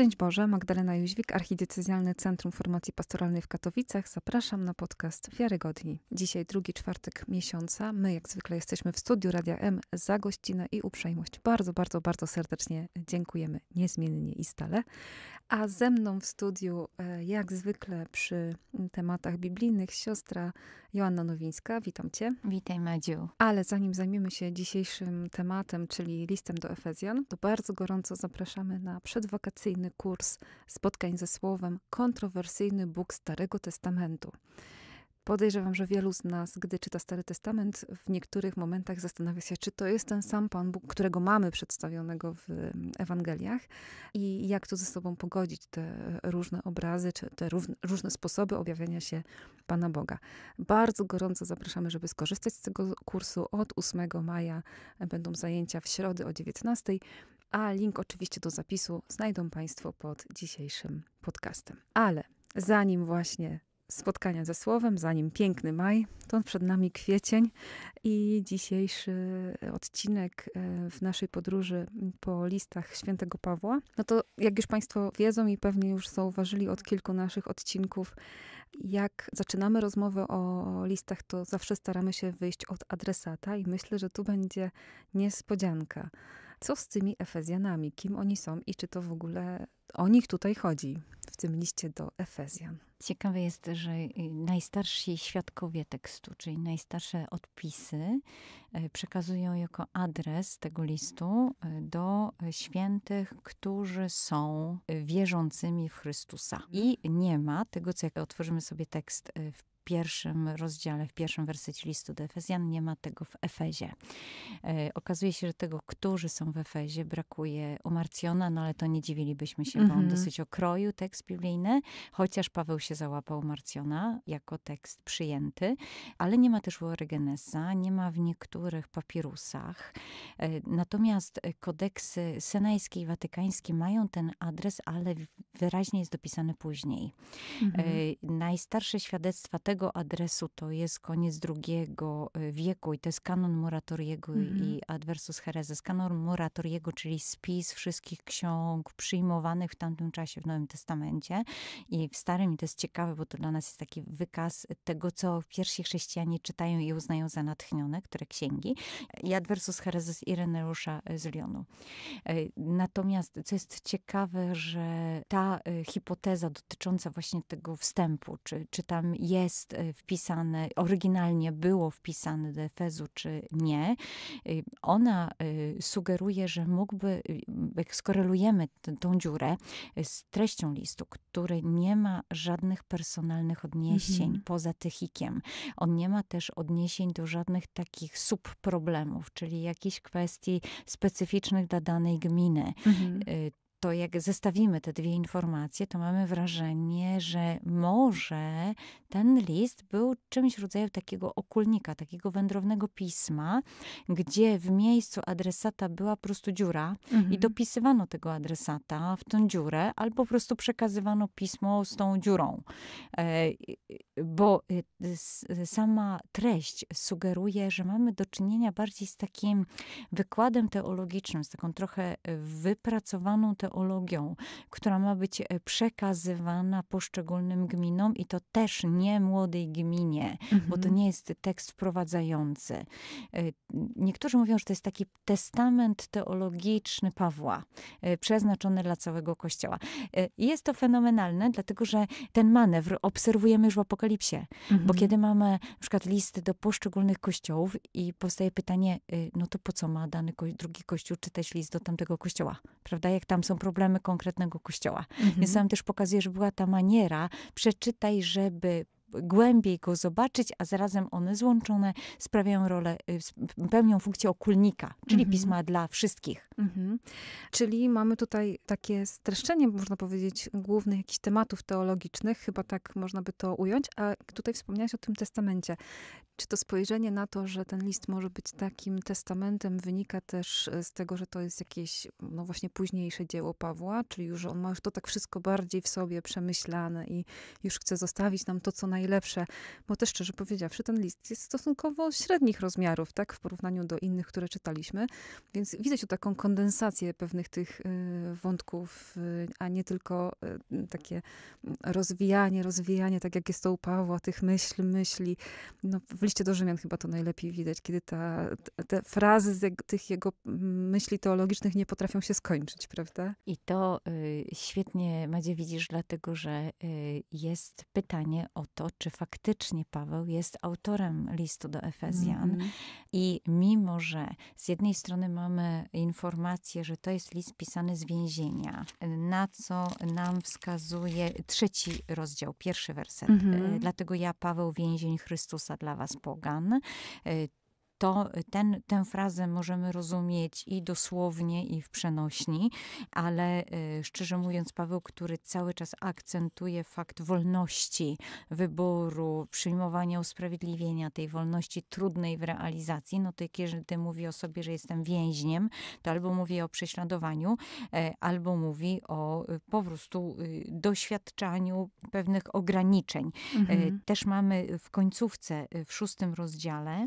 Szczęść Boże, Magdalena Jóźwik, Archidiecezjalne Centrum Formacji Pastoralnej w Katowicach. Zapraszam na podcast Wiarygodni. Dzisiaj drugi czwartek miesiąca. My jak zwykle jesteśmy w studiu Radia M za gościnę i uprzejmość. Bardzo, bardzo, bardzo serdecznie dziękujemy niezmiennie i stale. A ze mną w studiu e, jak zwykle przy tematach biblijnych siostra Joanna Nowińska. Witam Cię. Witaj Madziu. Ale zanim zajmiemy się dzisiejszym tematem, czyli listem do Efezjan, to bardzo gorąco zapraszamy na przedwakacyjny kurs spotkań ze słowem kontrowersyjny Bóg Starego Testamentu. Podejrzewam, że wielu z nas, gdy czyta Stary Testament, w niektórych momentach zastanawia się, czy to jest ten sam Pan Bóg, którego mamy przedstawionego w mm, Ewangeliach i jak tu ze sobą pogodzić te różne obrazy, czy te różne sposoby objawiania się Pana Boga. Bardzo gorąco zapraszamy, żeby skorzystać z tego kursu. Od 8 maja będą zajęcia w środę o 19 a link oczywiście do zapisu znajdą Państwo pod dzisiejszym podcastem. Ale zanim właśnie spotkania ze słowem, zanim piękny maj, to przed nami kwiecień i dzisiejszy odcinek e, w naszej podróży po listach świętego Pawła. No to jak już Państwo wiedzą i pewnie już zauważyli od kilku naszych odcinków, jak zaczynamy rozmowę o listach, to zawsze staramy się wyjść od adresata i myślę, że tu będzie niespodzianka co z tymi Efezjanami? Kim oni są i czy to w ogóle o nich tutaj chodzi w tym liście do Efezjan? Ciekawe jest, że y, najstarsi świadkowie tekstu, czyli najstarsze odpisy, y, przekazują jako adres tego listu y, do świętych, którzy są wierzącymi w Chrystusa. I nie ma tego, co jak otworzymy sobie tekst w pierwszym rozdziale, w pierwszym wersycie listu do Efezjan. Nie ma tego w Efezie. E, okazuje się, że tego, którzy są w Efezie, brakuje u Marcjona, no ale to nie dziwilibyśmy się, mm -hmm. bo on mhm. dosyć okroił tekst biblijny, chociaż Paweł się załapał Marcjona jako tekst przyjęty, ale nie ma też u Orygenesa, nie ma w niektórych papirusach. E, natomiast kodeksy senajskie i watykańskie mają ten adres, ale wyraźnie jest dopisany później. Mm -hmm. Najstarsze świadectwa te, tego adresu to jest koniec drugiego y, wieku i to jest kanon Moratoriego mm -hmm. i adversus Hereses. Kanon Moratoriego, czyli spis wszystkich ksiąg przyjmowanych w tamtym czasie w Nowym Testamencie i w Starym. I to jest ciekawe, bo to dla nas jest taki wykaz tego, co pierwsi chrześcijanie czytają i uznają za natchnione, które księgi. I Ad versus Hereses Ireneusza y, z Lyonu. Y, natomiast, co jest ciekawe, że ta hipoteza dotycząca właśnie tego wstępu, czy, czy tam jest jest e, wpisane, oryginalnie było wpisane do Efezu, czy nie. Y, ona y, sugeruje, że mógłby, y, jak skorelujemy t- tą dziurę z treścią listu, który nie ma żadnych personalnych odniesień mm poza tychikiem. On nie ma też odniesień do żadnych takich subproblemów, czyli jakichś kwestii specyficznych dla danej gminy. Mhm to jak zestawimy te dwie informacje, to mamy wrażenie, że może ten list był czymś w rodzaju takiego okulnika, takiego wędrownego pisma, gdzie w miejscu adresata była po prostu dziura mhm. i dopisywano tego adresata w tą dziurę, albo po prostu przekazywano pismo z tą dziurą. E, bo e, sama treść sugeruje, że mamy do czynienia bardziej z takim wykładem teologicznym, z taką trochę e, wypracowaną teologią, teologią, która ma być e, przekazywana poszczególnym gminom i to też nie młodej gminie, mhm. bo to mhm. nie jest tekst wprowadzający. E, niektórzy mówią, że to jest taki testament teologiczny Pawła, e, przeznaczony dla całego Kościoła. Jest to fenomenalne, dlatego że ten manewr obserwujemy już w apokalipsie, mhm. bo kiedy mamy na przykład listy do poszczególnych kościołów i powstaje pytanie, no to po co ma dany drugi kościół czytać list do tamtego kościoła, prawda? Jak tam są problemy konkretnego kościoła. Mhm. Więc tam też pokazuje, że była ta maniera, przeczytaj, żeby głębiej go zobaczyć, a zarazem one złączone sprawiają rolę, y, pełnią funkcję okulnika, czyli mhm. pisma dla wszystkich. Mhm. Czyli mamy tutaj takie streszczenie, można powiedzieć, głównych jakichś tematów teologicznych, chyba tak można by to ująć, a tutaj wspomniałaś o tym testamencie. Czy to spojrzenie na to, że ten list może być takim testamentem, wynika też y, z tego, że to jest jakieś, no właśnie późniejsze dzieło Pawła, czyli już on ma już to tak wszystko bardziej w sobie przemyślane i już chce zostawić nam to, co naj najlepsze, bo też szczerze powiedziawszy, ten list jest stosunkowo średnich rozmiarów, tak, w porównaniu do innych, które czytaliśmy, więc widzę tu taką kondensację pewnych tych y, wątków, y, a nie tylko y, takie rozwijanie, rozwijanie, tak jak jest to u Pawła, tych myśl, myśli. No, w liście do Rzymian chyba to najlepiej widać, kiedy ta, te frazy z tych jego myśli teologicznych nie potrafią się skończyć, prawda? I to y, świetnie, Madzie, widzisz, dlatego, że y, jest pytanie o to, czy faktycznie Paweł jest autorem listu do Efezjan. Mm -hmm. I mimo, że z jednej strony mamy informację, że to jest list pisany z więzienia, na co nam wskazuje trzeci rozdział, pierwszy werset. Mm -hmm. Dlatego ja, Paweł, więzień Chrystusa dla was pogan to y, ten, tę frazę możemy rozumieć i dosłownie, i w przenośni, ale y, szczerze mówiąc, Paweł, który cały czas akcentuje fakt wolności wyboru, przyjmowania usprawiedliwienia tej wolności trudnej w realizacji, no to kiedy mówi o sobie, że jestem więźniem, to albo mówi o prześladowaniu, e, albo mówi o y, po prostu doświadczaniu pewnych ograniczeń. E, mhm. Też mamy w końcówce, w szóstym rozdziale,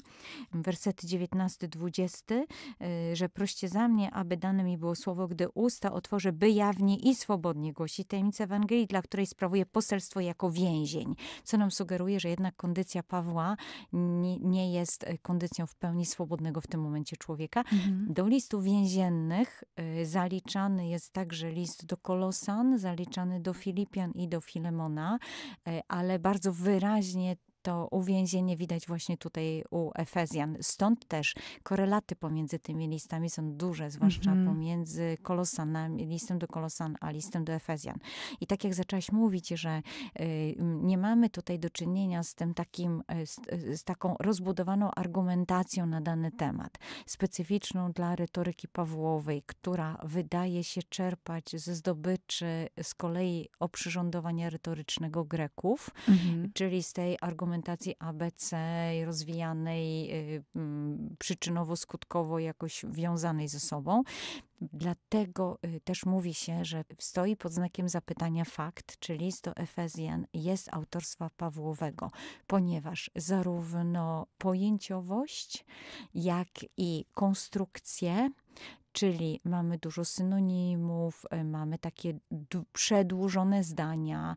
wersy werset 19-20, y, że proście za mnie, aby dane mi było słowo, gdy usta otworzę, by jawnie i swobodnie głosić tajemnicę Ewangelii, dla której sprawuje poselstwo jako więzień, co nam sugeruje, że jednak kondycja Pawła nie, nie jest y, kondycją w pełni swobodnego w tym momencie człowieka. Mhm. Do listów więziennych y, zaliczany jest także list do Kolosan, zaliczany do Filipian i do Filemona, ale bardzo wyraźnie to uwięzienie widać właśnie tutaj u Efezjan. Stąd też korelaty pomiędzy tymi listami są duże, zwłaszcza mm -hmm. pomiędzy Kolosanami, listem do Kolosan, a listem do Efezjan. I tak jak zaczęłaś mówić, że y, nie mamy tutaj do czynienia z tym takim, e, z, e, z taką rozbudowaną argumentacją na dany temat, specyficzną dla retoryki Pawłowej, która wydaje się czerpać ze zdobyczy z kolei oprzyrządowania retorycznego Greków, mm -hmm. czyli z tej argumentacji dokumentacji ABC rozwijanej y, mm, przyczynowo-skutkowo jakoś wiązanej ze sobą. Dlatego y, też mówi się, że stoi pod znakiem zapytania fakt, czy list do Efezjan jest autorstwa Pawłowego, ponieważ zarówno pojęciowość, jak i konstrukcje Czyli mamy dużo synonimów, y, mamy takie przedłużone zdania,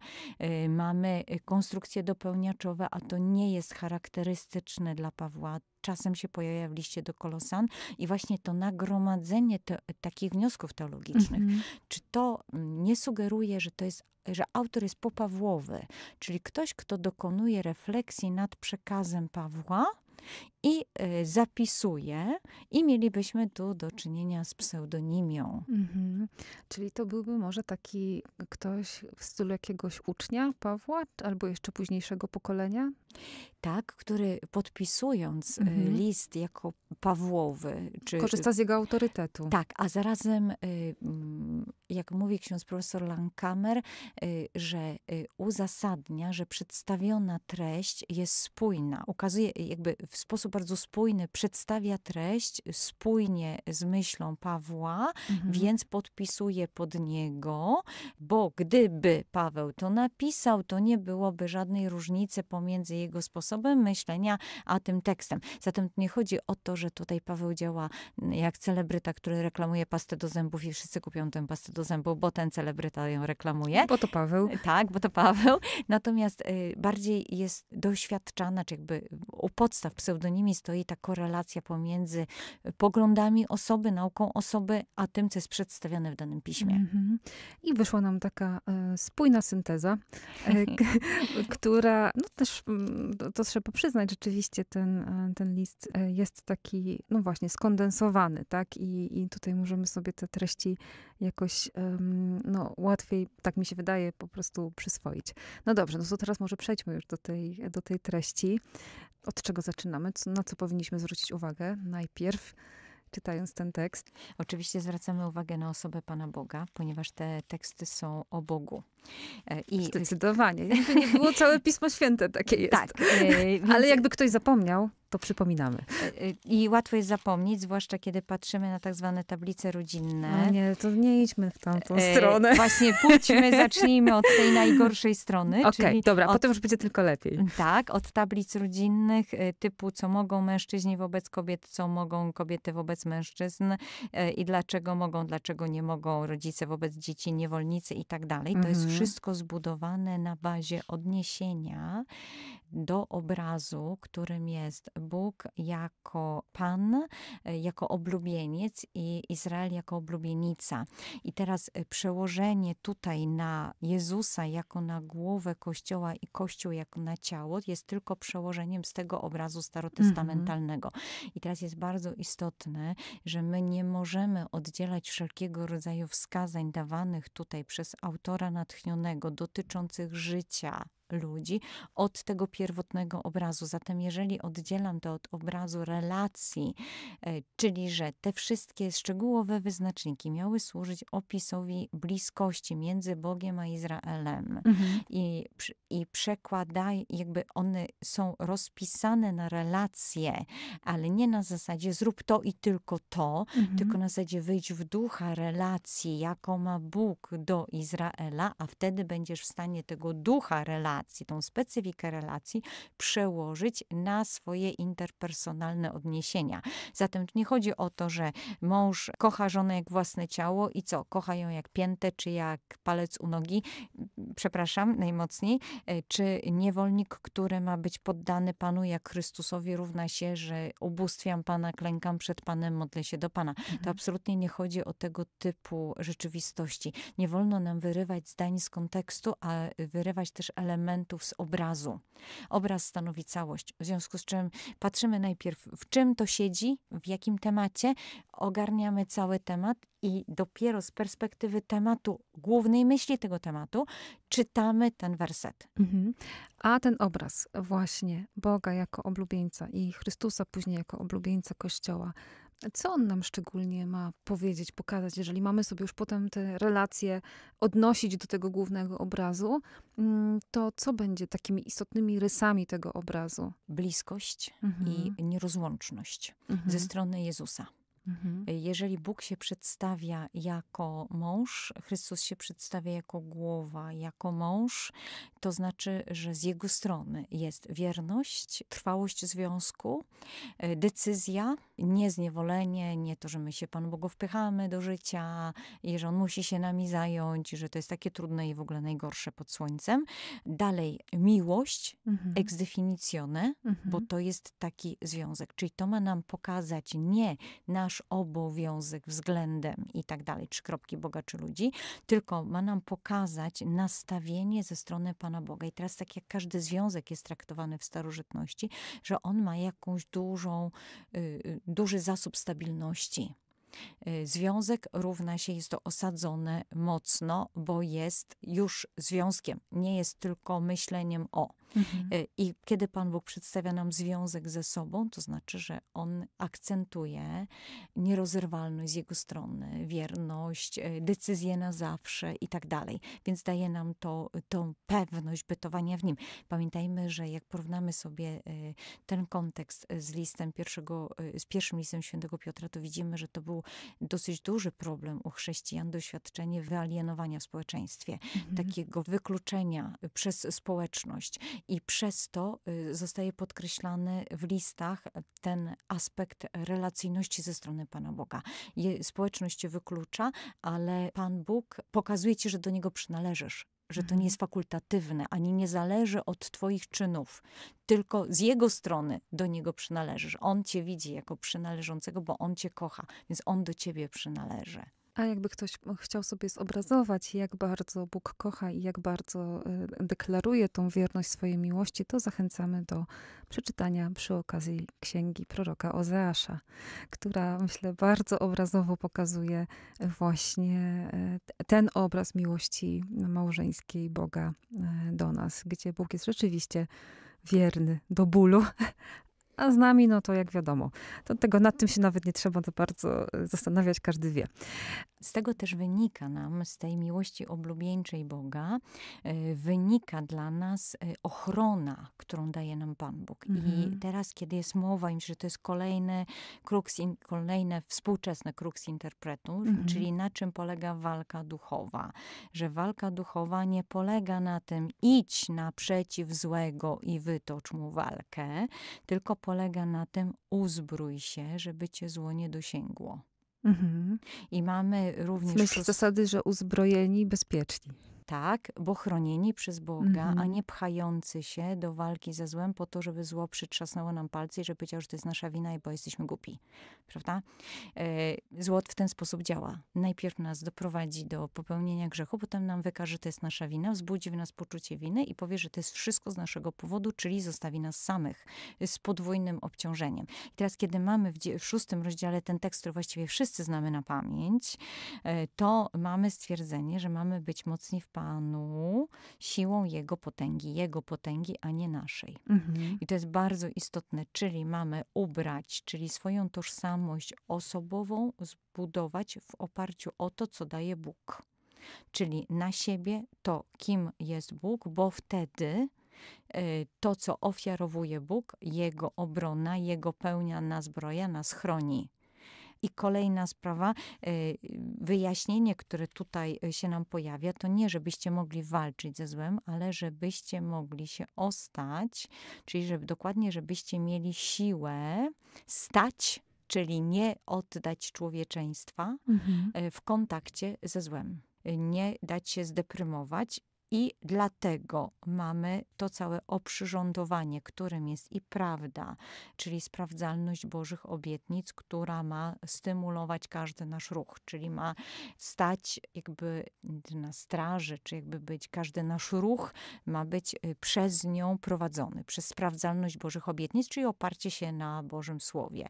y, mamy y, konstrukcje dopełniaczowe, a to nie jest charakterystyczne dla Pawła czasem się pojawia w liście do Kolosan i właśnie to nagromadzenie te, takich wniosków teologicznych, mm -hmm. czy to mm, nie sugeruje, że to jest że autor jest popawłowy, czyli ktoś, kto dokonuje refleksji nad przekazem Pawła, i e, zapisuje, i mielibyśmy tu do czynienia z pseudonimią. Mhm. Czyli to byłby może taki ktoś w stylu jakiegoś ucznia Pawła, albo jeszcze późniejszego pokolenia? tak, który podpisując y, mhm. list jako Pawłowy. Czy, Korzysta z jego autorytetu. Tak, a zarazem, y, mm, jak mówi ksiądz profesor Lankamer, y, że uzasadnia, że przedstawiona treść jest spójna. Ukazuje, jakby w sposób bardzo spójny przedstawia treść spójnie z myślą Pawła, mhm. więc podpisuje pod niego, bo gdyby Paweł to napisał, to nie byłoby żadnej różnicy pomiędzy jego jego sposobem myślenia, a tym tekstem. Zatem nie chodzi o to, że tutaj Paweł działa mm, jak celebryta, który reklamuje pastę do zębów i wszyscy kupią tę pastę do zębów, bo ten celebryta ją reklamuje. Bo to Paweł. E, tak, bo to Paweł. Natomiast e, bardziej jest doświadczana, czy jakby u podstaw pseudonimi stoi ta korelacja pomiędzy poglądami osoby, nauką osoby, a tym, co jest przedstawiane w danym piśmie. Mhm. I wyszła nam taka e, spójna synteza, która no, też mm, to, to trzeba przyznać, rzeczywiście ten, e, ten list e, jest taki, no właśnie, skondensowany, tak? I, i tutaj możemy sobie te treści jakoś no, łatwiej, tak mi się wydaje, po prostu przyswoić. No dobrze, no to teraz może przejdźmy już do tej, do tej treści. Od czego zaczynamy? Co, na co powinniśmy zwrócić uwagę najpierw? czytając ten tekst. Oczywiście zwracamy uwagę na osobę Pana Boga, ponieważ te teksty są o Bogu. E, I... Zdecydowanie. Jakby nie było całe Pismo Święte takie tak, jest. Tak. Ale jakby ktoś zapomniał, to przypominamy. E, e, I łatwo jest zapomnieć, zwłaszcza kiedy patrzymy na tak zwane tablice rodzinne. nie, to nie idźmy w tamtą e, stronę. Właśnie pójdźmy, zacznijmy od tej najgorszej strony. Okej, okay, dobra, od, potem już będzie tylko lepiej. Mm, tak, od tablic rodzinnych typu co mogą mężczyźni wobec kobiet, co mogą kobiety wobec mężczyzn i dlaczego mogą, dlaczego nie mogą rodzice wobec dzieci, niewolnicy i tak dalej. To jest mhm. wszystko zbudowane na bazie odniesienia do obrazu, którym jest Bóg jako Pan, e, jako oblubieniec i Izrael jako oblubienica. I teraz e, przełożenie tutaj na Jezusa jako na głowę Kościoła i Kościół jako na ciało jest tylko przełożeniem z tego obrazu starotestamentalnego. Mm -hmm. I teraz jest bardzo istotne, że my nie możemy oddzielać wszelkiego rodzaju wskazań dawanych tutaj przez autora natchnionego dotyczących życia, ludzi od tego pierwotnego obrazu. Zatem, jeżeli oddzielam to od obrazu relacji, e, czyli że te wszystkie szczegółowe wyznaczniki miały służyć opisowi bliskości między Bogiem a Izraelem mhm. i, i przekładaj, jakby one są rozpisane na relacje, ale nie na zasadzie zrób to i tylko to, mhm. tylko na zasadzie wyjdź w ducha relacji, jaką ma Bóg do Izraela, a wtedy będziesz w stanie tego ducha relacji relacji, tą specyfikę relacji przełożyć na swoje interpersonalne odniesienia. Zatem nie chodzi o to, że mąż kocha żonę jak własne ciało i co, kocha ją jak piętę, czy jak palec u nogi, przepraszam, najmocniej, e, czy niewolnik, który ma być poddany Panu jak Chrystusowi równa się, że ubóstwiam Pana, klękam przed Panem, modlę się do Pana. To mhm. absolutnie nie chodzi o tego typu rzeczywistości. Nie wolno nam wyrywać zdań z kontekstu, a wyrywać też elementów elementów z obrazu. Obraz stanowi całość, w związku z czym patrzymy najpierw, w czym to siedzi, w jakim temacie, ogarniamy cały temat i dopiero z perspektywy tematu, głównej myśli tego tematu, czytamy ten werset. Mhm. A ten obraz właśnie Boga jako oblubieńca i Chrystusa później jako oblubieńca Kościoła co on nam szczególnie ma powiedzieć, pokazać, jeżeli mamy sobie już potem te relacje odnosić do tego głównego obrazu, mm, to co będzie takimi istotnymi rysami tego obrazu? Bliskość mhm. i nierozłączność mhm. ze strony Jezusa. Mhm. Jeżeli Bóg się przedstawia jako mąż, Chrystus się przedstawia jako głowa, jako mąż, to znaczy, że z jego strony jest wierność, trwałość związku, e, decyzja, nie zniewolenie, nie to, że my się Panu Bogu wpychamy do życia i że On musi się nami zająć, że to jest takie trudne i w ogóle najgorsze pod słońcem. Dalej miłość, mhm. ex definicione, mhm. bo to jest taki związek, czyli to ma nam pokazać nie nasz obowiązek względem i tak dalej, czy kropki Boga czy ludzi, tylko ma nam pokazać nastawienie ze strony Pana Boga. I teraz tak jak każdy związek jest traktowany w starożytności, że on ma jakąś dużą, y, y, duży zasób stabilności. Y, związek równa się, jest to osadzone mocno, bo jest już związkiem, nie jest tylko myśleniem o. Mhm. Y, I kiedy Pan Bóg przedstawia nam związek ze sobą, to znaczy, że On akcentuje nierozerwalność z Jego strony, wierność, y, decyzję na zawsze i tak dalej. Więc daje nam to, y, tą pewność bytowania w Nim. Pamiętajmy, że jak porównamy sobie ten kontekst z listem pierwszego, z pierwszym listem świętego Piotra, to widzimy, że to był dosyć duży problem u chrześcijan, doświadczenie wyalienowania w społeczeństwie, mhm. takiego wykluczenia przez społeczność i przez to y, zostaje podkreślany w listach ten aspekt relacyjności ze strony Pana Boga. Je, społeczność cię wyklucza, ale Pan Bóg pokazuje ci, że do Niego przynależysz, że to nie mhm. jest fakultatywne, ani nie zależy od Twoich czynów, tylko z Jego strony do Niego przynależysz. On Cię widzi jako przynależącego, bo On Cię kocha, więc On do Ciebie przynależy. A jakby ktoś chciał sobie zobrazować, jak bardzo Bóg kocha i jak bardzo y, deklaruje tą wierność swojej miłości, to zachęcamy do przeczytania przy okazji księgi proroka Ozeasza, która myślę bardzo obrazowo pokazuje właśnie y, ten obraz miłości małżeńskiej Boga y, do nas, gdzie Bóg jest rzeczywiście wierny do bólu, a z nami, no to jak wiadomo, to tego nad tym się nawet nie trzeba to bardzo e, zastanawiać, każdy wie. Z tego też wynika nam, z tej miłości oblubieńczej Boga, e, wynika dla nas e, ochrona, którą daje nam Pan Bóg. Mhm. I teraz, kiedy jest mowa, im że to jest kolejny kruks, kolejne współczesne kruks interpretu, mhm. czyli na czym polega walka duchowa. Że walka duchowa nie polega na tym, idź naprzeciw złego i wytocz mu walkę, tylko polega na tym, uzbrój się, żeby cię zło nie dosięgło. Mhm. I mamy również. W zasady, że uzbrojeni, bezpieczni. Tak, bo chronieni przez Boga, mm -hmm. a mhm. nie pchający się do walki ze złem po to, żeby zło przytrzasnęło nam palce i żeby powiedział, że to jest nasza wina i bo jesteśmy głupi. Prawda? E, zło w ten sposób działa. Najpierw nas doprowadzi do popełnienia grzechu, potem nam wykaże, że to jest nasza wina, wzbudzi w nas poczucie winy i powie, że to jest wszystko z naszego powodu, czyli zostawi nas samych z podwójnym obciążeniem. I teraz, kiedy mamy w, w szóstym rozdziale ten tekst, który właściwie wszyscy znamy na pamięć, e, to mamy stwierdzenie, że mamy być mocni w Panu siłą Jego potęgi, Jego potęgi, a nie naszej. Mhm. I to jest bardzo istotne, czyli mamy ubrać, czyli swoją tożsamość osobową zbudować w oparciu o to, co daje Bóg. Czyli na siebie to, kim jest Bóg, bo wtedy y, to, co ofiarowuje Bóg, Jego obrona, Jego pełnia nas zbroja, nas chroni. I kolejna sprawa, y, wyjaśnienie, które tutaj y, się nam pojawia, to nie, żebyście mogli walczyć ze złem, ale żebyście mogli się ostać, czyli żeby, dokładnie, żebyście mieli siłę stać czyli nie oddać człowieczeństwa mhm. Y, w kontakcie ze złem. Nie dać się zdeprymować i dlatego mamy to całe oprzyrządowanie, którym jest i prawda, czyli sprawdzalność Bożych obietnic, która ma stymulować każdy nasz ruch, czyli ma stać jakby na straży, czy jakby być każdy nasz ruch ma być y, przez nią prowadzony, przez sprawdzalność Bożych obietnic, czyli oparcie się na Bożym Słowie.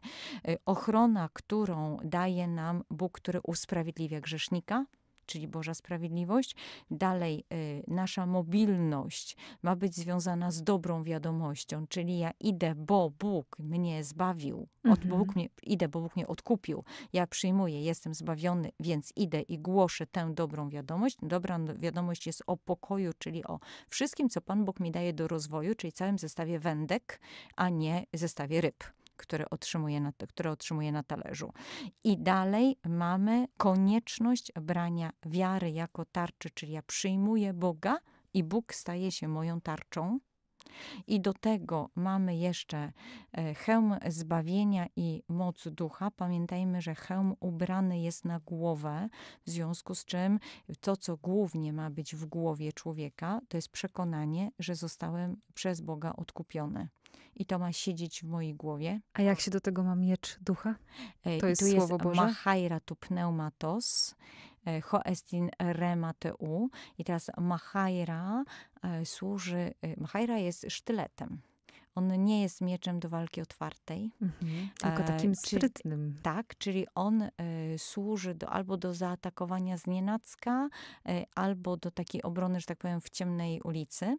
Y, ochrona, którą daje nam Bóg, który usprawiedliwia grzesznika, czyli Boża Sprawiedliwość. Dalej, y, nasza mobilność ma być związana z dobrą wiadomością, czyli ja idę, bo Bóg mnie zbawił. Od mhm. Bóg mnie, idę, bo Bóg mnie odkupił. Ja przyjmuję, jestem zbawiony, więc idę i głoszę tę dobrą wiadomość. Dobra wiadomość jest o pokoju, czyli o wszystkim, co Pan Bóg mi daje do rozwoju, czyli całym zestawie wędek, a nie zestawie ryb które otrzymuje na, które otrzymuje na talerzu. I dalej mamy konieczność brania wiary jako tarczy, czyli ja przyjmuję Boga i Bóg staje się moją tarczą. I do tego mamy jeszcze e, hełm zbawienia i moc ducha. Pamiętajmy, że hełm ubrany jest na głowę, w związku z czym to, co głównie ma być w głowie człowieka, to jest przekonanie, że zostałem przez Boga odkupiony i to ma siedzieć w mojej głowie. A jak się do tego ma miecz ducha? E, to jest, tu Słowo Boże? Machaira tu pneumatos, e, ho estin remateu. I teraz machaira e, służy, machaira jest sztyletem. On nie jest mieczem do walki otwartej. Mhm. E, Tylko takim sprytnym. tak, czyli on e, służy do, albo do zaatakowania z nienacka, e, albo do takiej obrony, że tak powiem, w ciemnej ulicy.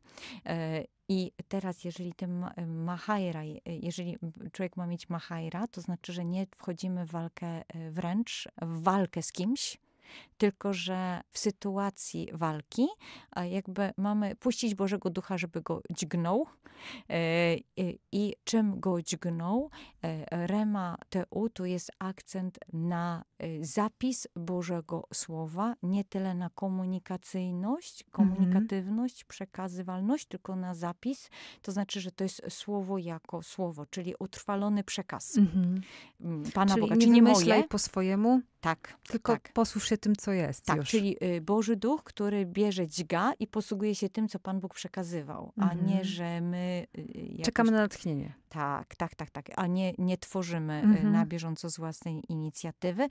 i teraz, jeżeli ten mahajra, jeżeli człowiek ma mieć mahajra, to znaczy, że nie wchodzimy w walkę wręcz, w walkę z kimś, tylko, że w sytuacji walki jakby mamy puścić Bożego Ducha, żeby go dźgnął. E, I czym go dźgnął? E, rema TU tu jest akcent na e, zapis Bożego Słowa, nie tyle na komunikacyjność, mhm. komunikatywność, przekazywalność, tylko na zapis. To znaczy, że to jest słowo jako słowo, czyli utrwalony przekaz mhm. mm Pana czyli Boga. Czyli nie, nie myślaj moje, po swojemu, tak. Tylko tak. się tym, co jest. Tak, już. czyli y, Boży Duch, który bierze dźga i posługuje się tym, co Pan Bóg przekazywał, a mhm. nie, że my. Y, jakoś... Czekamy na tak- natchnienie. Tak, tak, tak, tak. A nie, nie tworzymy y, mhm. na bieżąco z własnej inicjatywy.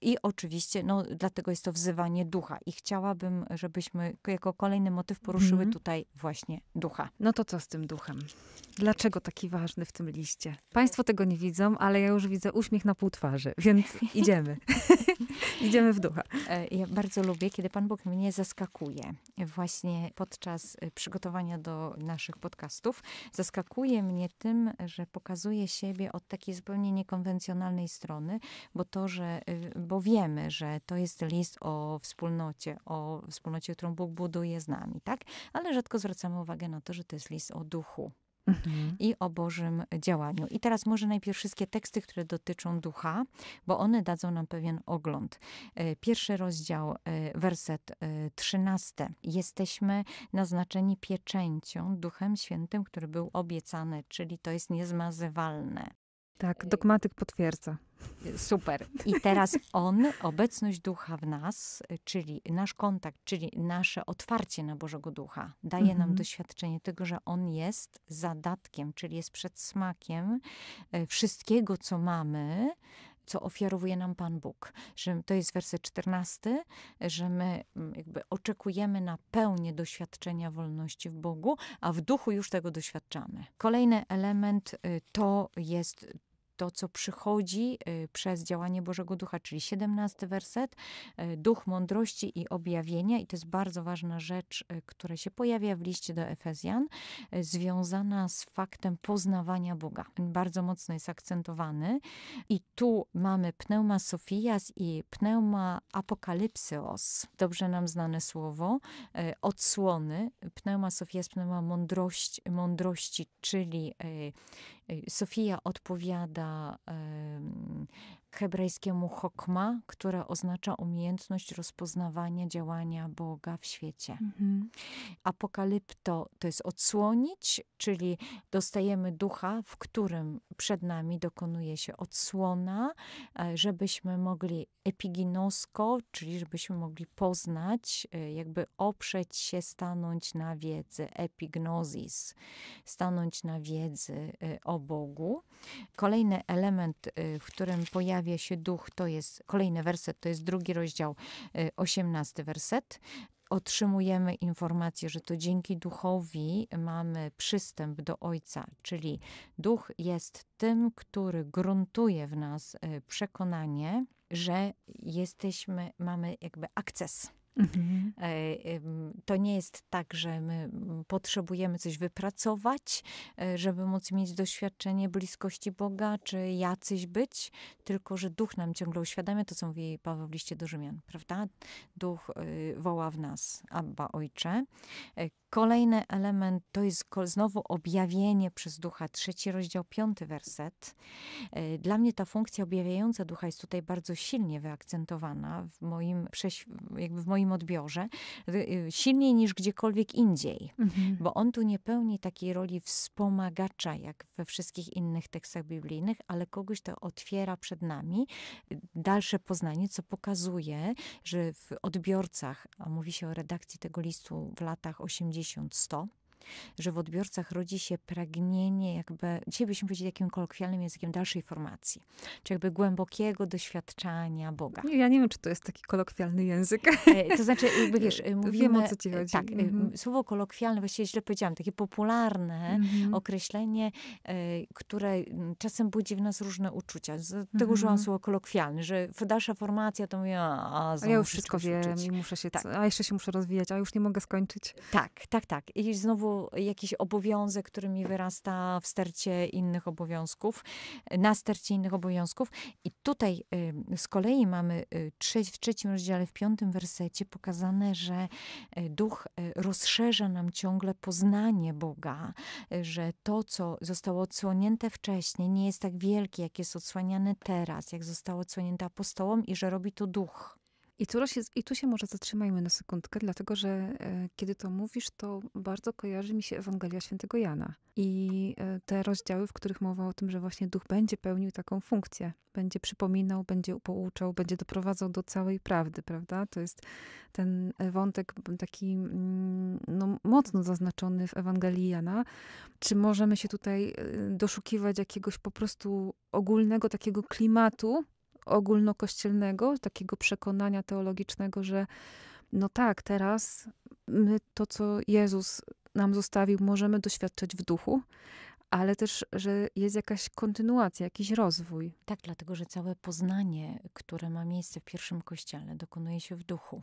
I oczywiście, no, dlatego jest to wzywanie ducha. I chciałabym, żebyśmy jako kolejny motyw poruszyły mhm. tutaj właśnie ducha. No to co z tym duchem? Dlaczego taki ważny w tym liście? Państwo tego nie widzą, ale ja już widzę uśmiech na pół twarzy, więc idziemy. Idziemy w ducha. E, ja bardzo lubię, kiedy Pan Bóg mnie zaskakuje. Właśnie podczas e, przygotowania do naszych podcastów zaskakuje mnie tym, że pokazuje siebie od takiej zupełnie niekonwencjonalnej strony, bo to, że, e, bo wiemy, że to jest list o wspólnocie, o wspólnocie, którą Bóg buduje z nami, tak? Ale rzadko zwracamy uwagę na to, że to jest list o duchu mhm. i o Bożym działaniu. I teraz może najpierw wszystkie teksty, które dotyczą ducha, bo one dadzą nam pewien ogląd. E, pierwszy rozdział, e, werset e, trzynasty. Jesteśmy naznaczeni pieczęcią, Duchem Świętym, który był obiecany, czyli to jest niezmazywalne. Tak, y, dogmatyk potwierdza. Y, super. I teraz on, obecność ducha w nas, y, czyli nasz kontakt, czyli nasze otwarcie na Bożego Ducha, daje mhm. nam doświadczenie tego, że on jest zadatkiem, czyli jest przedsmakiem wszystkiego, co mamy co ofiarowuje nam Pan Bóg. Że to jest werset 14, że my mm, jakby oczekujemy na pełnię doświadczenia wolności w Bogu, a w duchu już tego doświadczamy. Kolejny element y, to jest to, co przychodzi y, przez działanie Bożego Ducha, czyli 17 werset, y, duch mądrości i objawienia. I to jest bardzo ważna rzecz, y, która się pojawia w liście do Efezjan, związana z faktem poznawania Boga. Bardzo mocno jest akcentowany. I tu mamy pneuma Sofias i pneuma apokalipsyos. Dobrze nam znane słowo. Odsłony. Pneuma Sofias, pneuma mądrości, mądrości czyli Sofia odpowiada hebrajskiemu chokma, która oznacza umiejętność rozpoznawania działania Boga w świecie. Mhm. Apokalipto to jest odsłonić, czyli dostajemy ducha, w którym przed nami dokonuje się odsłona, e, żebyśmy mogli epiginosko, czyli żebyśmy mogli poznać, e, jakby oprzeć się, stanąć na wiedzy, epignosis, stanąć na wiedzy e, o Bogu. Kolejny element, w którym pojawia pojawia się duch, to jest kolejny werset, to jest drugi rozdział, y, osiemnasty werset otrzymujemy informację, że to dzięki duchowi mamy przystęp do Ojca, czyli duch jest tym, który gruntuje w nas y, przekonanie, że jesteśmy, mamy jakby akces Mhm. E, to nie jest tak, że my mm, potrzebujemy coś wypracować, e, żeby móc mieć doświadczenie bliskości Boga, czy jacyś być, tylko że duch nam ciągle uświadamia to, co mówi Paweł w liście do Rzymian, prawda? Duch y, woła w nas, Abba Ojcze e, Kolejny element to jest znowu objawienie przez ducha, trzeci rozdział, piąty werset. E, dla mnie ta funkcja objawiająca ducha jest tutaj bardzo silnie wyakcentowana w moim, jakby w moim odbiorze, e, silniej niż gdziekolwiek indziej, mhm. bo on tu nie pełni takiej roli wspomagacza, jak we wszystkich innych tekstach biblijnych, ale kogoś to otwiera przed nami e, dalsze poznanie, co pokazuje, że w odbiorcach, a mówi się o redakcji tego listu w latach 80., 9100 że w odbiorcach rodzi się pragnienie jakby, dzisiaj byśmy powiedzieli takim kolokwialnym językiem, dalszej formacji, czy jakby głębokiego doświadczania Boga. Ja nie wiem, czy to jest taki kolokwialny język. E, to znaczy, jakby wiesz, mówimy... Wiem, o co ci chodzi. Tak, e, mhm. słowo kolokwialne, właściwie źle powiedziałam, takie popularne mhm. określenie, e, które czasem budzi w nas różne uczucia. Dlatego mhm. użyłam słowa kolokwialne, że dalsza formacja to mówię, a, a, ja już wszystko wiem i muszę się, tak. a jeszcze się muszę rozwijać, a już nie mogę skończyć. Tak, tak, tak. I znowu jakiś obowiązek, który mi wyrasta w stercie innych obowiązków, na stercie innych obowiązków. I tutaj y, z kolei mamy y, w trzecim rozdziale, w piątym wersecie pokazane, że y, duch rozszerza nam ciągle poznanie Boga, że to, co zostało odsłonięte wcześniej, nie jest tak wielkie, jak jest odsłaniane teraz, jak zostało odsłonięte apostołom i że robi to duch. I tu, się, I tu się może zatrzymajmy na sekundkę, dlatego że e, kiedy to mówisz, to bardzo kojarzy mi się Ewangelia Świętego Jana i e, te rozdziały, w których mowa o tym, że właśnie duch będzie pełnił taką funkcję, będzie przypominał, będzie pouczał, będzie doprowadzał do całej prawdy, prawda? To jest ten e, wątek taki mm, no, mocno zaznaczony w Ewangelii Jana. Czy możemy się tutaj e, doszukiwać jakiegoś po prostu ogólnego takiego klimatu, ogólnokościelnego, takiego przekonania teologicznego, że no tak, teraz my to, co Jezus nam zostawił, możemy doświadczać w duchu, ale też, że jest jakaś kontynuacja, jakiś rozwój. Tak, dlatego że całe poznanie, które ma miejsce w pierwszym kościele, dokonuje się w duchu.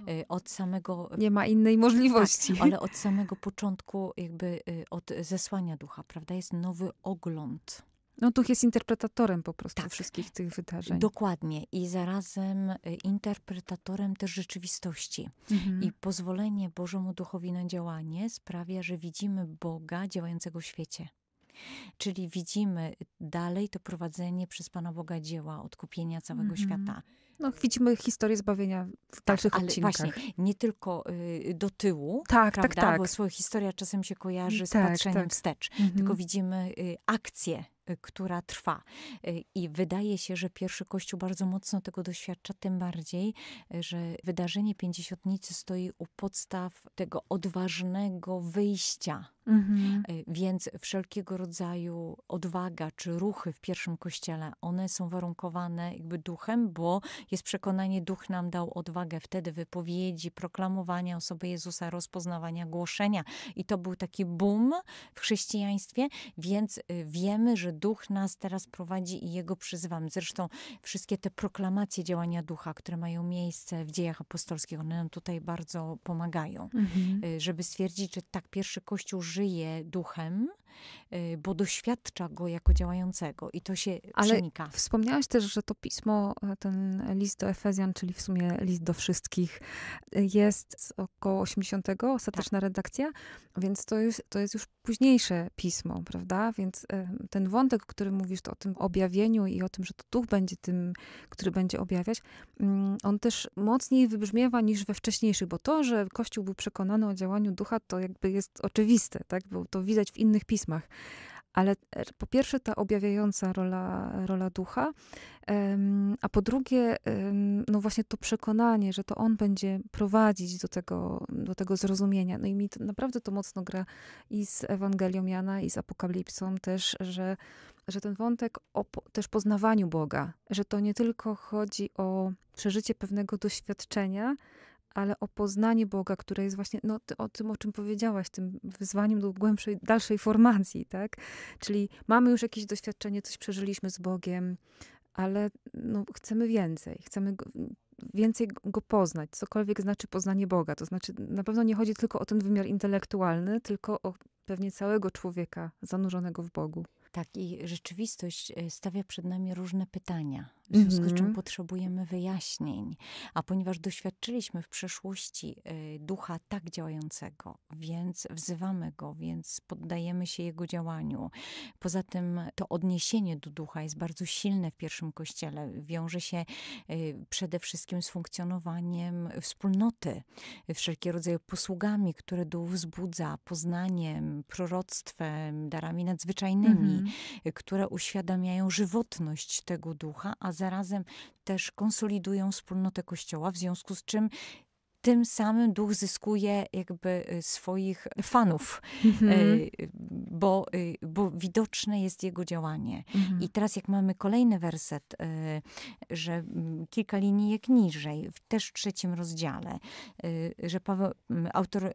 No. Y, od samego. Nie ma innej możliwości. Tak, ale od samego początku, jakby y, od zesłania ducha, prawda? Jest nowy ogląd no duch jest interpretatorem po prostu tak. wszystkich tych wydarzeń. Dokładnie. I zarazem y, interpretatorem też rzeczywistości. Mhm. I pozwolenie Bożemu Duchowi na działanie sprawia, że widzimy Boga działającego w świecie. Czyli widzimy y, dalej to prowadzenie przez Pana Boga dzieła odkupienia całego mhm. świata. No, widzimy historię zbawienia w tak, dalszych ale odcinkach. Właśnie, nie tylko y, do tyłu, tak, tak prawda? tak, tak. bo swoja historia czasem się kojarzy z tak, patrzeniem tak. wstecz, mhm. tylko widzimy y, akcję która trwa. Y, I wydaje się, że pierwszy Kościół bardzo mocno tego doświadcza, tym bardziej, y, że wydarzenie Pięćdziesiątnicy stoi u podstaw tego odważnego wyjścia. Mhm. Y, więc wszelkiego rodzaju odwaga czy ruchy w pierwszym kościele, one są warunkowane jakby duchem, bo jest przekonanie, duch nam dał odwagę wtedy wypowiedzi, proklamowania osoby Jezusa, rozpoznawania, głoszenia. I to był taki boom w chrześcijaństwie, więc wiemy, że duch nas teraz prowadzi i jego przyzywam. Zresztą wszystkie te proklamacje działania ducha, które mają miejsce w dziejach apostolskich, one nam tutaj bardzo pomagają, mhm. Y, żeby stwierdzić, że tak pierwszy Kościół żyje duchem, Y, bo doświadcza go jako działającego i to się Ale Wspomniałaś też, że to pismo, e, ten list do Efezjan, czyli w sumie list do wszystkich, e, jest z około 80, ostateczna tak. redakcja, więc to, już, to jest już późniejsze pismo, prawda? Więc e, ten wątek, o którym mówisz, to o tym objawieniu i o tym, że to duch będzie tym, który będzie objawiać, mm, on też mocniej wybrzmiewa niż we wcześniejszych, bo to, że Kościół był przekonany o działaniu ducha, to jakby jest oczywiste, tak? Bo to widać w innych pismach pismach. Ale e, po pierwsze ta objawiająca rola, rola ducha, a po drugie, no właśnie to przekonanie, że to on będzie prowadzić do tego, do tego zrozumienia. No i mi to, naprawdę to mocno gra i z Ewangelią Jana, i z Apokalipsą też, że, że ten wątek o też poznawaniu Boga, że to nie tylko chodzi o przeżycie pewnego doświadczenia, ale o poznanie Boga, które jest właśnie no, o tym, o czym powiedziałaś, tym wyzwaniem do głębszej, dalszej formacji, tak? Czyli mamy już jakieś doświadczenie, coś przeżyliśmy z Bogiem, ale no, chcemy więcej, chcemy go, więcej go poznać, cokolwiek znaczy poznanie Boga. To znaczy, na pewno nie chodzi tylko o ten wymiar intelektualny, tylko o pewnie całego człowieka zanurzonego w Bogu. Tak, i rzeczywistość e, stawia przed nami różne pytania w związku mm -hmm. z czym mhm. potrzebujemy wyjaśnień. A ponieważ doświadczyliśmy w przeszłości y, ducha tak działającego, więc wzywamy go, więc poddajemy się jego działaniu. Poza tym to odniesienie do ducha jest bardzo silne w pierwszym kościele. Wiąże się y, przede wszystkim z funkcjonowaniem wspólnoty, wszelkie rodzaje posługami, które duch wzbudza, poznaniem, proroctwem, darami nadzwyczajnymi, mm -hmm. które uświadamiają żywotność tego ducha, a a zarazem też konsolidują wspólnotę Kościoła, w związku z czym tym samym duch zyskuje jakby y, swoich fanów, y, mhm. bo, y, bo widoczne jest jego działanie. Mhm. I teraz jak mamy kolejny werset, że mm, kilka linijek niżej, też w trzecim rozdziale, że Paweł, mm, autor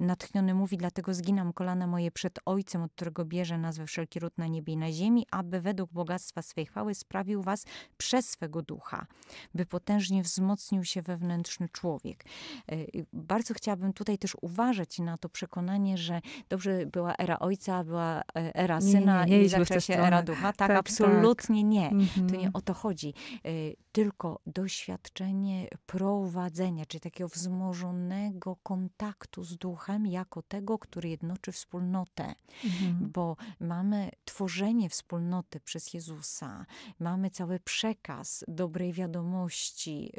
natchniony mówi, dlatego zginam kolana moje przed Ojcem, od którego bierze nazwę wszelki ród na niebie i na ziemi, aby według bogactwa swej chwały sprawił was przez swego ducha, by potężnie wzmocnił się wewnętrzny człowiek. E, bardzo chciałabym tutaj też uważać na to przekonanie, że dobrze była era ojca, była e, era syna nie, nie, nie i w się era ducha. Tak, tak, tak. absolutnie tak. nie. Mhm. To nie o to chodzi. E, tylko doświadczenie prowadzenia, czyli takiego wzmożonego kontaktu z duchem jako tego, który jednoczy wspólnotę. Mhm. Bo mamy tworzenie wspólnoty przez Jezusa, mamy cały przekaz dobrej wiadomości,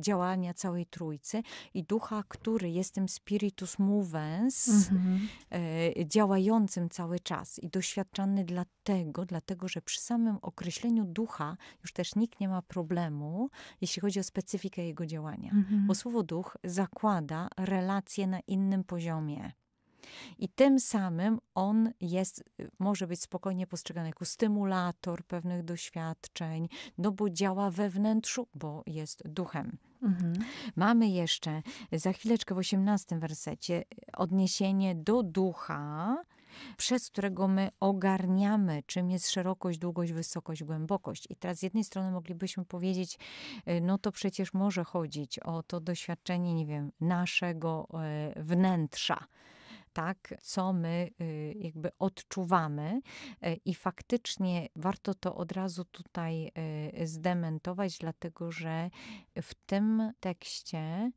działania całej Trójcy i ducha, który jest tym spiritus movens, mhm. e, działającym cały czas i doświadczany dlatego, dlatego, że przy samym określeniu ducha już też nikt nie ma problemu, jeśli chodzi o specyfikę jego działania. Mhm. Bo słowo duch zakłada relacje na innym poziomie. I tym samym on jest, może być spokojnie postrzegany jako stymulator pewnych doświadczeń, no bo działa we wnętrzu, bo jest duchem. Mhm. Mamy jeszcze za chwileczkę w osiemnastym wersecie odniesienie do ducha, przez którego my ogarniamy, czym jest szerokość, długość, wysokość, głębokość. I teraz z jednej strony moglibyśmy powiedzieć, y, no to przecież może chodzić o to doświadczenie, nie wiem, naszego y, wnętrza tak, co my y, jakby odczuwamy e, i faktycznie warto to od razu tutaj e, zdementować, dlatego że w tym tekście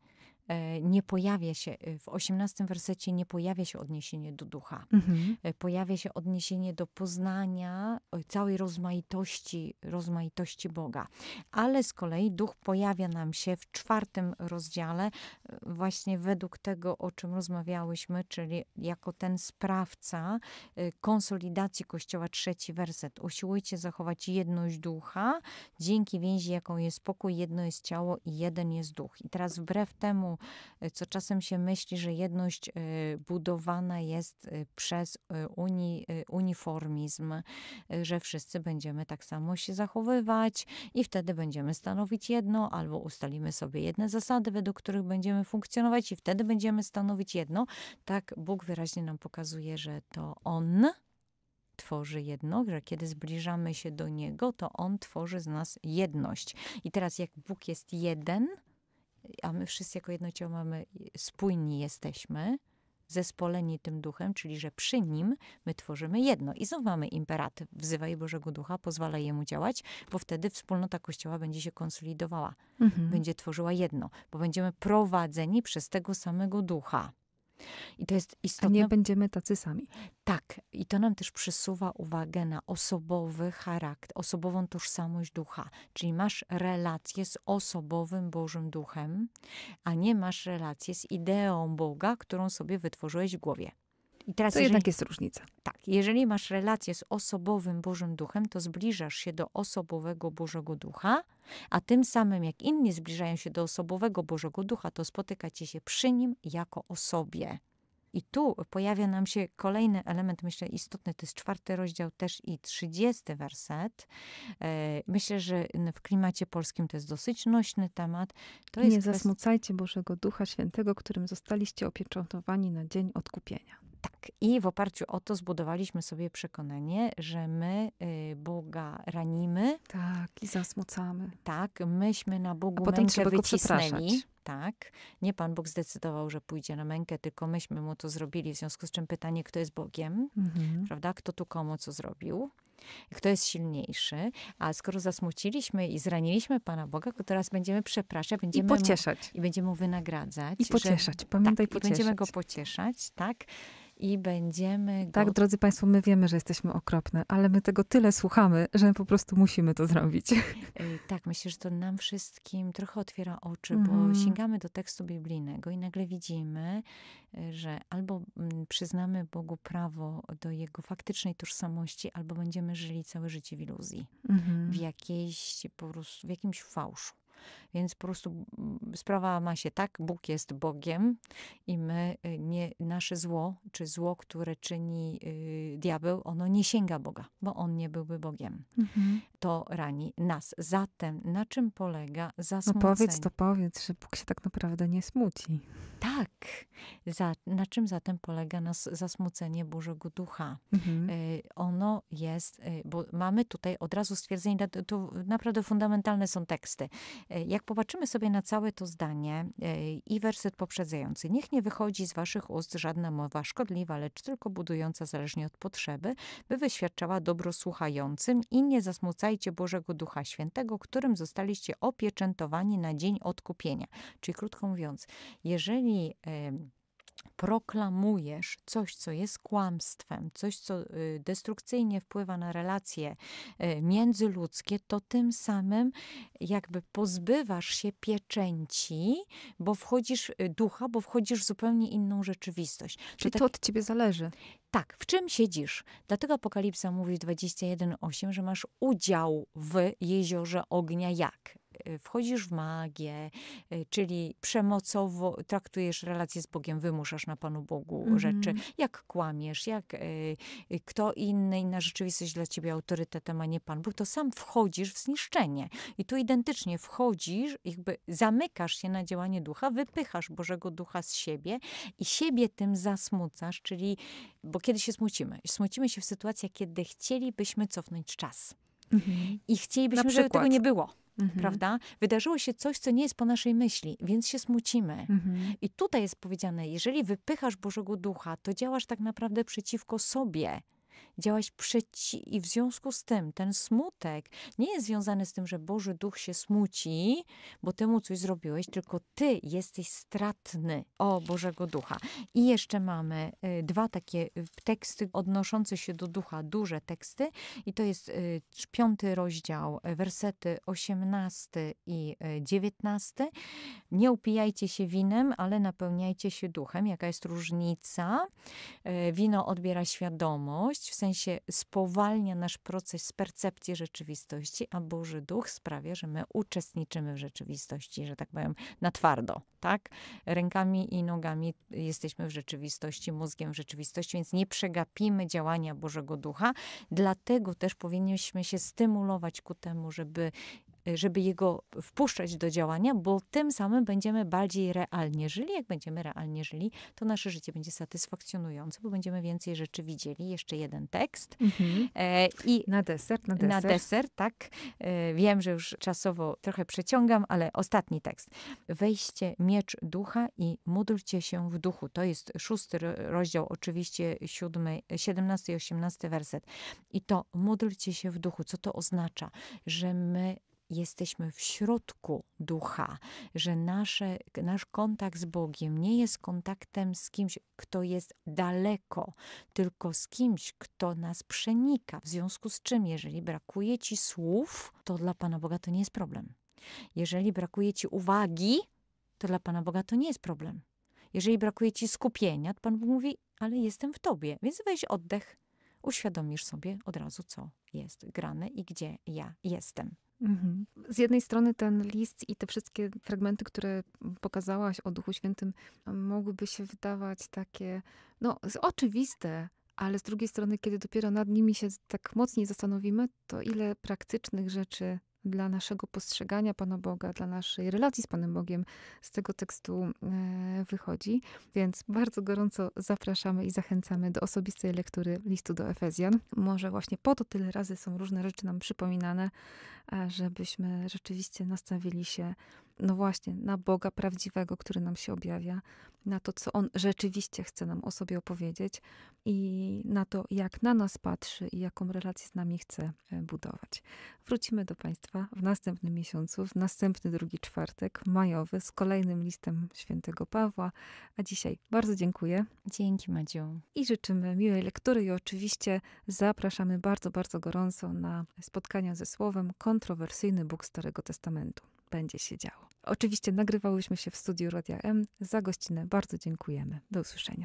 E, nie pojawia się, e, w osiemnastym wersecie nie pojawia się odniesienie do ducha. Mhm. E, pojawia się odniesienie do poznania całej rozmaitości, rozmaitości Boga. Ale z kolei duch pojawia nam się w czwartym rozdziale, właśnie według tego, o czym rozmawiałyśmy, czyli jako ten sprawca konsolidacji Kościoła, trzeci werset. Usiłujcie zachować jedność ducha dzięki więzi, jaką jest pokój, jedno jest ciało i jeden jest duch. I teraz wbrew temu, E, co czasem się myśli, że jedność e, budowana jest e, przez uni, uniformizm, że wszyscy będziemy tak samo się zachowywać i wtedy będziemy stanowić jedno, albo ustalimy sobie jedne zasady, według których będziemy funkcjonować i wtedy będziemy stanowić jedno. Tak Bóg wyraźnie nam pokazuje, że to On tworzy jedno, że kiedy zbliżamy się do Niego, to On tworzy z nas jedność. I teraz, jak Bóg jest jeden, a my wszyscy jako jedno ciało mamy, spójni jesteśmy, zespoleni tym duchem, czyli że przy nim my tworzymy jedno. I znów mamy imperatyw: wzywaj Bożego Ducha, pozwalaj jemu działać, bo wtedy wspólnota Kościoła będzie się konsolidowała, mhm. będzie tworzyła jedno, bo będziemy prowadzeni przez tego samego ducha. I to jest istotne. A nie będziemy tacy sami. Tak, i to nam też przysuwa uwagę na osobowy charakter, osobową tożsamość ducha. Czyli masz relację z osobowym Bożym Duchem, a nie masz relację z ideą Boga, którą sobie wytworzyłeś w głowie. I teraz to jeżeli, jednak jest różnica. Tak, jeżeli masz relację z osobowym Bożym Duchem, to zbliżasz się do osobowego Bożego Ducha, a tym samym jak inni zbliżają się do osobowego Bożego Ducha, to spotykacie się przy nim jako osobie. I tu pojawia nam się kolejny element, myślę, istotny, to jest czwarty rozdział też i trzydziesty werset. E, myślę, że w klimacie polskim to jest dosyć nośny temat. To Nie jest zasmucajcie Bożego Ducha Świętego, którym zostaliście opieczętowani na dzień odkupienia. Tak. I w oparciu o to zbudowaliśmy sobie przekonanie, że my y, Boga ranimy. Tak, i zasmucamy. Tak, myśmy na Bogu A potem trzeba wycisnęli. Tak. Nie Pan Bóg zdecydował, że pójdzie na mękę, tylko myśmy mu to zrobili, w związku z czym pytanie, kto jest Bogiem, mhm. prawda? Kto tu komu co zrobił? Kto jest silniejszy? A skoro zasmuciliśmy i zraniliśmy Pana Boga, to teraz będziemy przepraszać, będziemy I pocieszać. Mu, I będziemy mu wynagradzać. I pocieszać, że, pamiętaj tak, pocieszać. I będziemy go pocieszać, tak? i będziemy. Tak, go... Tak, drodzy Państwo, my wiemy, że jesteśmy okropne, ale my tego tyle słuchamy, że po prostu musimy to zrobić. E, tak, myślę, że to nam wszystkim trochę otwiera oczy, mm. bo mhm. sięgamy do tekstu biblijnego i nagle widzimy, e, że albo mm, przyznamy Bogu prawo do jego faktycznej tożsamości, albo będziemy żyli całe życie w iluzji, mm. w, jakiejś, po prostu, w jakimś fałszu. Więc po prostu mm, sprawa ma się tak, Bóg jest Bogiem i my, y, nie, nasze zło, czy zło, które czyni y, diabeł, ono nie sięga Boga, bo on nie byłby Bogiem. Mhm. To rani nas. Zatem na czym polega no zasmucenie? No powiedz to powiedz, że Bóg się tak naprawdę nie smuci. Tak. Za, na czym zatem polega nas zasmucenie Bożego Ducha? Mhm. Y, ono jest, y, bo mamy tutaj od razu stwierdzenie, to naprawdę fundamentalne są teksty. E, jak popatrzymy sobie na całe to zdanie e, i werset poprzedzający, niech nie wychodzi z waszych ust żadna mowa szkodliwa, lecz tylko budująca zależnie od potrzeby, by wyświadczała dobro słuchającym i nie zasmucajcie Bożego Ducha Świętego, którym zostaliście opieczętowani na dzień odkupienia. Czyli krótko mówiąc, jeżeli proklamujesz coś, co jest kłamstwem, coś, co y, destrukcyjnie wpływa na relacje y, międzyludzkie, to tym samym jakby pozbywasz się pieczęci, bo wchodzisz y, ducha, bo wchodzisz w zupełnie inną rzeczywistość. Czy to, tak, to od ciebie zależy. Tak, w czym siedzisz? Dlatego Apokalipsa mówi 21.8, że masz udział w jeziorze ognia jak? Y, wchodzisz w magię, y, czyli przemocowo traktujesz relacje z Bogiem, wymuszasz na Panu Bogu mm -hmm. rzeczy, mhm. jak kłamiesz, jak y, kto inny, inna rzeczywistość dla ciebie autorytetem, a nie Pan Bóg, to sam wchodzisz w zniszczenie. I tu identycznie wchodzisz, jakby zamykasz się na działanie ducha, wypychasz Bożego Ducha z siebie i siebie tym zasmucasz, czyli, bo kiedy się smucimy? Smucimy się w sytuacjach, kiedy chcielibyśmy cofnąć czas. Mm -hmm. I chcielibyśmy, żeby tego nie było. Mhm. Prawda? Wydarzyło się coś, co nie jest po naszej myśli, więc się smucimy. Mhm. I tutaj jest powiedziane, jeżeli wypychasz Bożego Ducha, to działasz tak naprawdę przeciwko sobie działać przeciw. I w związku z tym ten smutek nie jest związany z tym, że Boży Duch się smuci, bo temu coś zrobiłeś, tylko ty jesteś stratny o Bożego Ducha. I jeszcze mamy y, dwa takie y, teksty odnoszące się do ducha, duże teksty, i to jest y, piąty rozdział, wersety 18 i 19. Nie upijajcie się winem, ale napełniajcie się duchem. Jaka jest różnica? Wino odbiera świadomość, w sensie sensie spowalnia nasz proces percepcji rzeczywistości, a Boży Duch sprawia, że my uczestniczymy w rzeczywistości, że tak powiem, na twardo, tak? Rękami i nogami jesteśmy w rzeczywistości, mózgiem w rzeczywistości, więc nie przegapimy działania Bożego Ducha. Dlatego też powinniśmy się stymulować ku temu, żeby żeby jego wpuszczać do działania, bo tym samym będziemy bardziej realnie żyli. Jak będziemy realnie żyli, to nasze życie będzie satysfakcjonujące, bo będziemy więcej rzeczy widzieli. Jeszcze jeden tekst. Mhm. E, I na deser, na deser. Na deser, tak. E, wiem, że już czasowo trochę przeciągam, ale ostatni tekst. Wejście miecz ducha i módlcie się w duchu. To jest szósty rozdział, oczywiście siódmy, siedemnasty i osiemnasty werset. I to módlcie się w duchu. Co to oznacza? Że my jesteśmy w środku ducha, że nasze, nasz kontakt z Bogiem nie jest kontaktem z kimś, kto jest daleko, tylko z kimś, kto nas przenika. W związku z czym, jeżeli brakuje ci słów, to dla Pana Boga to nie jest problem. Jeżeli brakuje ci uwagi, to dla Pana Boga to nie jest problem. Jeżeli brakuje ci skupienia, to Pan Bóg mówi, ale jestem w tobie, więc weź oddech, uświadomisz sobie od razu, co jest grane i gdzie ja jestem. Mhm. Z jednej strony ten list i te wszystkie fragmenty, które pokazałaś o Duchu Świętym, no, mogłyby się wydawać takie no, oczywiste, ale z drugiej strony, kiedy dopiero nad nimi się tak mocniej zastanowimy, to ile praktycznych rzeczy dla naszego postrzegania Pana Boga, dla naszej relacji z Panem Bogiem z tego tekstu e, wychodzi. Więc bardzo gorąco zapraszamy i zachęcamy do osobistej lektury listu do Efezjan. Może właśnie po to tyle razy są różne rzeczy nam przypominane, żebyśmy rzeczywiście nastawili się no właśnie, na Boga prawdziwego, który nam się objawia, na to, co On rzeczywiście chce nam o sobie opowiedzieć i na to, jak na nas patrzy i jaką relację z nami chce e, budować. Wrócimy do Państwa w następnym miesiącu, w następny drugi czwartek majowy z kolejnym listem świętego Pawła. A dzisiaj bardzo dziękuję. Dzięki Madziu. I życzymy miłej lektury i oczywiście zapraszamy bardzo, bardzo gorąco na spotkania ze słowem kontrowersyjny Bóg Starego Testamentu będzie się działo. Oczywiście nagrywałyśmy się w studiu Radia M. Za gościnę bardzo dziękujemy. Do usłyszenia.